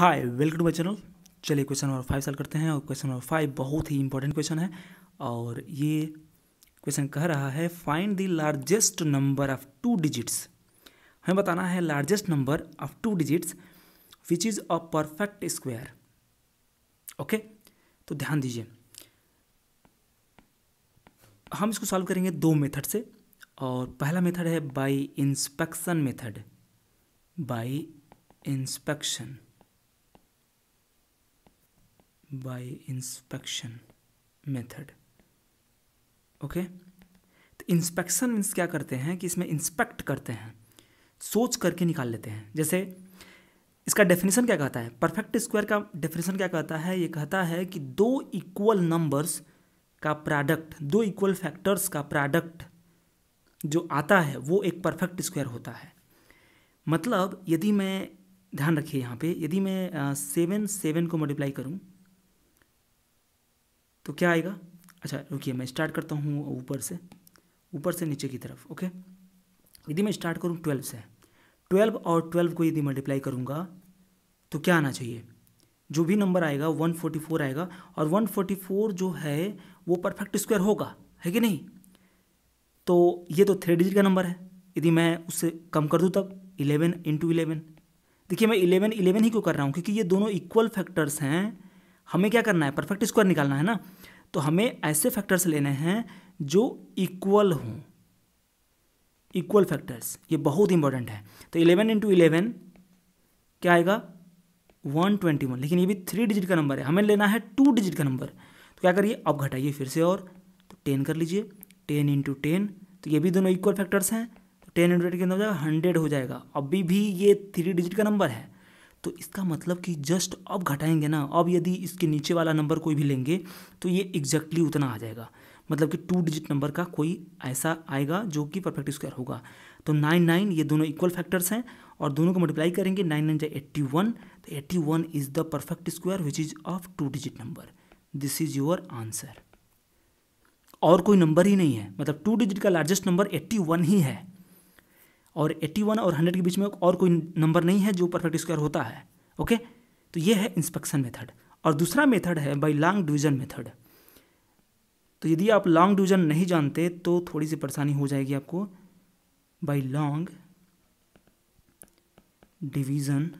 Hi welcome to my channel चलिए question number five solve करते हैं और क्वेश्चन नंबर फाइव बहुत ही इंपॉर्टेंट क्वेश्चन है और ये क्वेश्चन कह रहा है find the largest number of two digits हमें बताना है largest number of two digits which is a perfect square okay तो ध्यान दीजिए हम इसको सॉल्व करेंगे दो मेथड से और पहला मेथड है by inspection method by inspection by inspection method okay तो इंस्पेक्शन मीन्स क्या करते हैं कि इसमें इंस्पेक्ट करते हैं सोच करके निकाल लेते हैं जैसे इसका डेफिनेशन क्या कहता है परफेक्ट स्क्वायर का डेफिनेशन क्या कहता है ये कहता है कि दो इक्वल नंबर्स का प्रोडक्ट दो इक्वल फैक्टर्स का प्रोडक्ट जो आता है वो एक परफेक्ट स्क्वायर होता है मतलब यदि मैं ध्यान रखिए यहाँ पे यदि मैं सेवन सेवन को मल्टीप्लाई करूँ तो क्या आएगा अच्छा रुकिए मैं स्टार्ट करता हूँ ऊपर से ऊपर से नीचे की तरफ ओके यदि मैं स्टार्ट करूँ ट्वेल्व से ट्वेल्व और ट्वेल्व को यदि मल्टीप्लाई करूँगा तो क्या आना चाहिए जो भी नंबर आएगा 144 आएगा और 144 जो है वो परफेक्ट स्क्वायर होगा है कि नहीं तो ये तो थ्री डिजिट का नंबर है यदि मैं उससे कम कर दूँ तब इलेवन इंटू इलेवन देखिए मैं इलेवन इलेवन ही क्यों कर रहा हूँ क्योंकि ये दोनों इक्वल फैक्टर्स हैं हमें क्या करना है परफेक्ट स्क्वायर निकालना है ना तो हमें ऐसे फैक्टर्स लेने हैं जो इक्वल हों इक्वल फैक्टर्स ये बहुत इंपॉर्टेंट है तो इलेवन इंटू इलेवन क्या आएगा वन ट्वेंटी वन लेकिन ये भी थ्री डिजिट का नंबर है हमें लेना है टू डिजिट का नंबर तो क्या करिए अब घटाइए फिर से और तो टेन कर लीजिए टेन इंटू टेन तो ये भी दोनों इक्वल फैक्टर्स हैं तो टेन इंटू टेन के अंदर हंड्रेड हो जाएगा अभी भी ये थ्री डिजिट का नंबर है तो इसका मतलब कि जस्ट अब घटाएंगे ना अब यदि इसके नीचे वाला नंबर कोई भी लेंगे तो ये एग्जैक्टली उतना आ जाएगा मतलब कि टू डिजिट नंबर का कोई ऐसा आएगा जो कि परफेक्ट स्क्वायर होगा तो नाइन नाइन ये दोनों इक्वल फैक्टर्स हैं और दोनों को मल्टीप्लाई करेंगे नाइन नाइन जाए एट्टी वन तो eighty one is the perfect square which is of two digit number this is your answer और कोई नंबर ही नहीं है मतलब टू डिजिट का लार्जेस्ट नंबर एट्टी वन ही है और 81 और 100 के बीच में और कोई नंबर नहीं है जो परफेक्ट स्क्वायर होता है ओके तो ये है इंस्पेक्शन मेथड और दूसरा मेथड है बाई लॉन्ग डिवीजन मेथड तो यदि आप लॉन्ग डिवीजन नहीं जानते तो थोड़ी सी परेशानी हो जाएगी आपको बाई लॉन्ग डिवीजन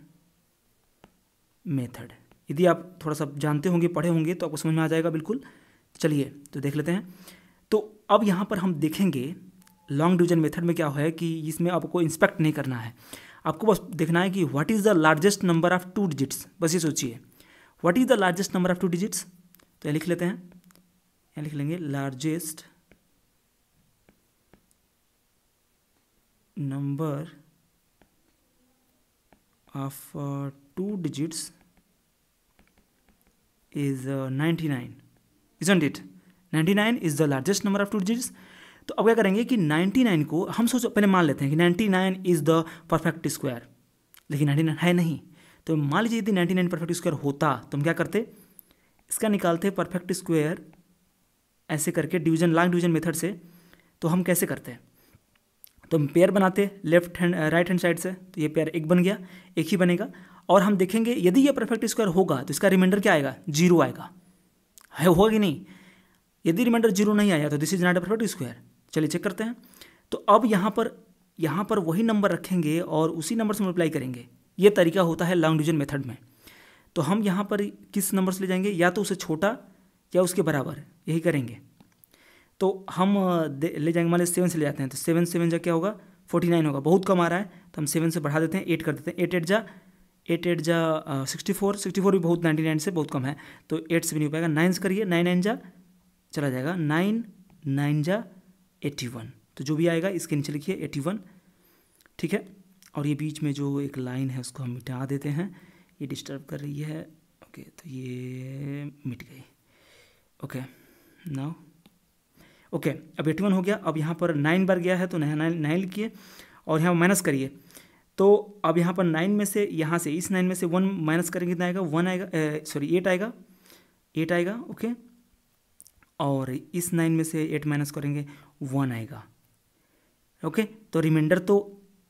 मेथड यदि आप थोड़ा सा जानते होंगे पढ़े होंगे तो आपको समझ में आ जाएगा बिल्कुल चलिए तो देख लेते हैं तो अब यहाँ पर हम देखेंगे लॉन्ग डिवीजन मेथड में क्या है कि इसमें आपको इंस्पेक्ट नहीं करना है आपको बस देखना है कि what is the largest number of two digits बस ये सोचिए what is the largest number of two digits तो यहाँ लिख लेते हैं यहाँ लिख लेंगे largest number of two digits is is nine is it ninety nine is the largest number of two digits तो अब क्या करेंगे कि 99 को हम सोचो पहले मान लेते हैं कि 99 इज़ द परफेक्ट स्क्वायर लेकिन 99 है नहीं तो मान लीजिए यदि 99 परफेक्ट स्क्वायर होता तो हम क्या करते इसका निकालते परफेक्ट स्क्वायर ऐसे करके डिवीजन लॉन्ग डिवीजन मेथड से तो हम कैसे करते हैं तो हम पेयर बनाते left hand right hand side से तो ये पेयर एक बन गया एक ही बनेगा और हम देखेंगे यदि ये परफेक्ट स्क्वायर होगा तो इसका रिमाइंडर क्या आएगा जीरो आएगा है होगी नहीं यदि रिमाइंडर जीरो नहीं आया तो this is not a perfect square चलिए चेक करते हैं तो अब यहाँ पर यहाँ पर वही नंबर रखेंगे और उसी नंबर से मल्टीप्लाई करेंगे ये तरीका होता है लॉन्ग डिविजन मेथड में तो हम यहाँ पर किस नंबर से ले जाएंगे या तो उसे छोटा या उसके बराबर यही करेंगे तो हम ले जाएंगे मान लीजिए सेवन से ले जाते हैं तो सेवन सेवन जा क्या होगा फोर्टी नाइन होगा बहुत कम आ रहा है तो हम सेवन से बढ़ा देते हैं एट कर देते हैं एट एट जा एट एट जा सिक्सटी फोर सिक्सटी फोर भी बहुत नाइन्टी नाइन से बहुत कम है तो एट से भी नहीं हो पाएगा नाइन से करिए नाइन नाइन जा चला जाएगा नाइन नाइन जा एट्टी वन तो जो भी आएगा इसके नीचे लिखिए एट्टी वन ठीक है और ये बीच में जो एक लाइन है उसको हम मिटा देते हैं ये डिस्टर्ब कर रही है ओके तो ये मिट गई ओके नाउ ओके अब एट्टी वन हो गया अब यहाँ पर नाइन बार गया है तो नया नाइन नाइन लिखिए और यहाँ माइनस करिए तो अब यहाँ पर नाइन में से यहाँ से इस नाइन में से वन माइनस करेंगे कितना आएगा वन आएगा सॉरी एट आएगा एट आएगा ओके okay? और इस नाइन में से एट माइनस करेंगे वन आएगा ओके तो रिमाइंडर तो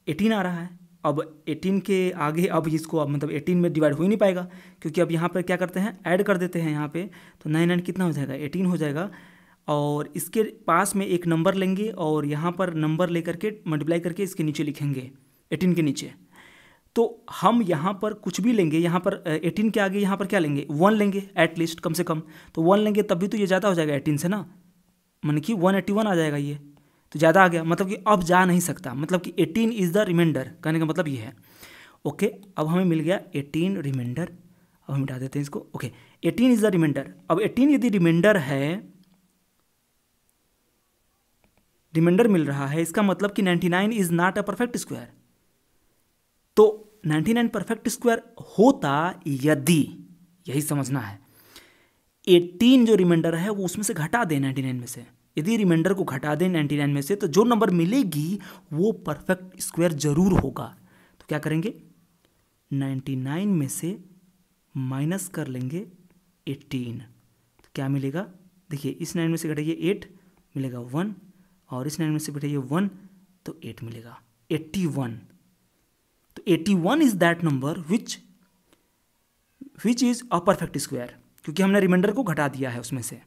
एटीन आ रहा है अब एटीन के आगे अब इसको अब मतलब एटीन में डिवाइड हो ही नहीं पाएगा क्योंकि अब यहाँ पर क्या करते हैं ऐड कर देते हैं यहाँ पे तो नाइन नाइन कितना हो जाएगा एटीन हो जाएगा और इसके पास में एक नंबर लेंगे और यहाँ पर नंबर लेकर के मल्टीप्लाई करके इसके नीचे लिखेंगे एटीन के नीचे तो हम यहाँ पर कुछ भी लेंगे यहाँ पर एटीन के आगे यहाँ पर क्या लेंगे वन लेंगे एटलीस्ट कम से कम तो वन लेंगे तब भी तो ये ज़्यादा हो जाएगा एटीन से ना मन मतलब कि वन एटी वन आ जाएगा ये तो ज़्यादा आ गया मतलब कि अब जा नहीं सकता मतलब कि एटीन इज़ द रिमाइंडर कहने का मतलब ये है ओके अब हमें मिल गया एटीन रिमाइंडर अब हम मिटा देते हैं इसको okay eighteen is the remainder अब एटीन यदि रिमाइंडर है रिमाइंडर मिल रहा है इसका मतलब कि ninety nine is not a perfect square तो 99 परफेक्ट स्क्वायर होता यदि यही समझना है 18 जो रिमाइंडर है वो उसमें से घटा दें 99 में से यदि रिमाइंडर को घटा दें 99 में से तो जो नंबर मिलेगी वो परफेक्ट स्क्वायर जरूर होगा तो क्या करेंगे 99 में से माइनस कर लेंगे 18 तो क्या मिलेगा देखिए इस नाइन में से घटाइए 8 मिलेगा 1 और इस नाइन में से घटाइए 1 तो 8 मिलेगा 81 तो 81 is that number which which is a perfect square क्योंकि हमने रिमाइंडर को घटा दिया है उसमें से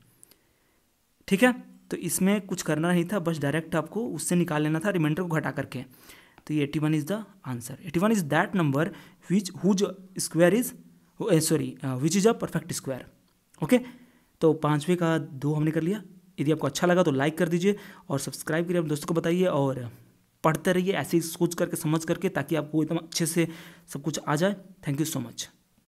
ठीक है तो इसमें कुछ करना नहीं था बस डायरेक्ट आपको उससे निकाल लेना था रिमाइंडर को घटा करके तो ये eighty one is the answer eighty one is that number which whose square is sorry which is a perfect square okay तो पाँचवें का दो हमने कर लिया यदि आपको अच्छा लगा तो लाइक कर दीजिए और सब्सक्राइब करिए अपने दोस्तों को बताइए और पढ़ते रहिए ऐसे ही सोच करके समझ करके ताकि आपको एकदम अच्छे से सब कुछ आ जाए थैंक यू सो मच